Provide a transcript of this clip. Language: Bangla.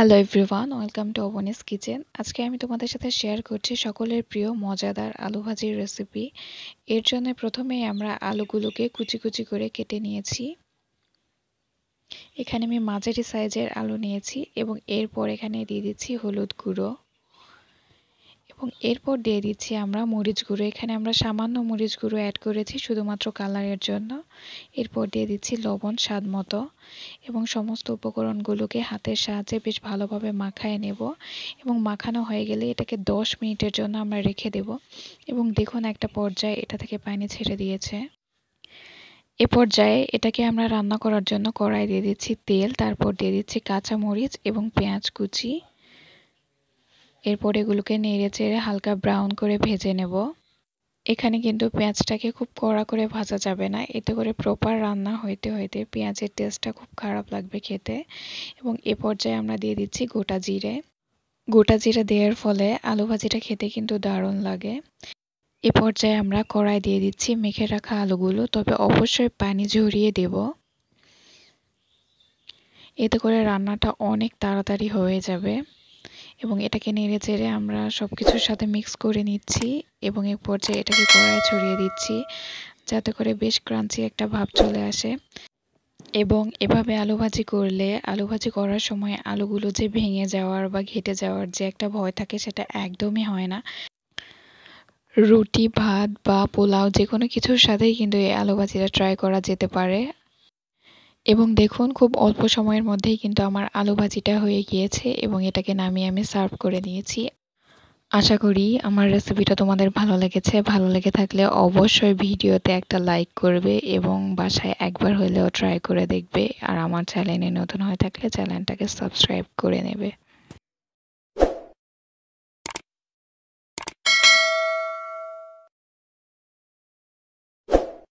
hello everyone welcome to Obnis kitchen আজকে আমি তোমাদের সাথে শেয়ার করছি সকলের প্রিয় মজাদার আলু ভাজির রেসিপি এর জন্য প্রথমেই আমরা আলুগুলোকে কুচি কুচি করে কেটে নিয়েছি এখানে আমি মাঝারি সাইজের আলু নিয়েছি এবং এরপর এখানে দিয়ে দিচ্ছি হলুদ গুঁড়ো এবং এরপর দিয়ে দিচ্ছি আমরা মরিচ গুঁড়ো এখানে আমরা সামান্য মরিচ গুঁড়ো অ্যাড করেছি শুধুমাত্র কালারের জন্য এরপর দিয়ে দিচ্ছি লবণ স্বাদ মতো এবং সমস্ত উপকরণগুলোকে হাতের সাহায্যে বেশ ভালোভাবে মাখায় নেব এবং মাখানো হয়ে গেলে এটাকে দশ মিনিটের জন্য আমরা রেখে দেব এবং দেখুন একটা পর্যায়ে এটা থেকে পানি ছেড়ে দিয়েছে এ পর্যায়ে এটাকে আমরা রান্না করার জন্য কড়াই দিয়ে দিচ্ছি তেল তারপর দিয়ে দিচ্ছি কাঁচামরিচ এবং পেঁয়াজ কুচি এরপর এগুলোকে নেড়ে চেড়ে হালকা ব্রাউন করে ভেজে নেব এখানে কিন্তু পেঁয়াজটাকে খুব কড়া করে ভাজা যাবে না এতে করে প্রপার রান্না হইতে হইতে পেঁয়াজের টেস্টটা খুব খারাপ লাগবে খেতে এবং এ পর্যায়ে আমরা দিয়ে দিচ্ছি গোটা জিরে গোটা জিরে দেওয়ার ফলে আলু ভাজিটা খেতে কিন্তু দারুণ লাগে এ পর্যায়ে আমরা কড়াই দিয়ে দিচ্ছি মেখে রাখা আলুগুলো তবে অবশ্যই পানি ঝরিয়ে দেব এতে করে রান্নাটা অনেক তাড়াতাড়ি হয়ে যাবে এবং এটাকে নেড়ে চেড়ে আমরা সব কিছুর সাথে মিক্স করে নিচ্ছি এবং এক পর্যায়ে এটাকে কড়ায় ছড়িয়ে দিচ্ছি যাতে করে বেশ ক্রাঞ্চি একটা ভাব চলে আসে এবং এভাবে আলু ভাজি করলে আলু ভাজি করার সময় আলুগুলো যে ভেঙে যাওয়ার বা ঘেটে যাওয়ার যে একটা ভয় থাকে সেটা একদমই হয় না রুটি ভাত বা পোলাও যে কোনো কিছুর সাথেই কিন্তু এই আলু ভাজিটা ট্রাই করা যেতে পারে এবং দেখুন খুব অল্প সময়ের মধ্যেই কিন্তু আমার আলু ভাজিটা হয়ে গিয়েছে এবং এটাকে নামিয়ে আমি সার্ভ করে দিয়েছি আশা করি আমার রেসিপিটা তোমাদের ভালো লেগেছে ভালো লেগে থাকলে অবশ্যই ভিডিওতে একটা লাইক করবে এবং বাসায় একবার হলেও ট্রাই করে দেখবে আর আমার চ্যানেলে নতুন হয়ে থাকলে চ্যানেলটাকে সাবস্ক্রাইব করে নেবে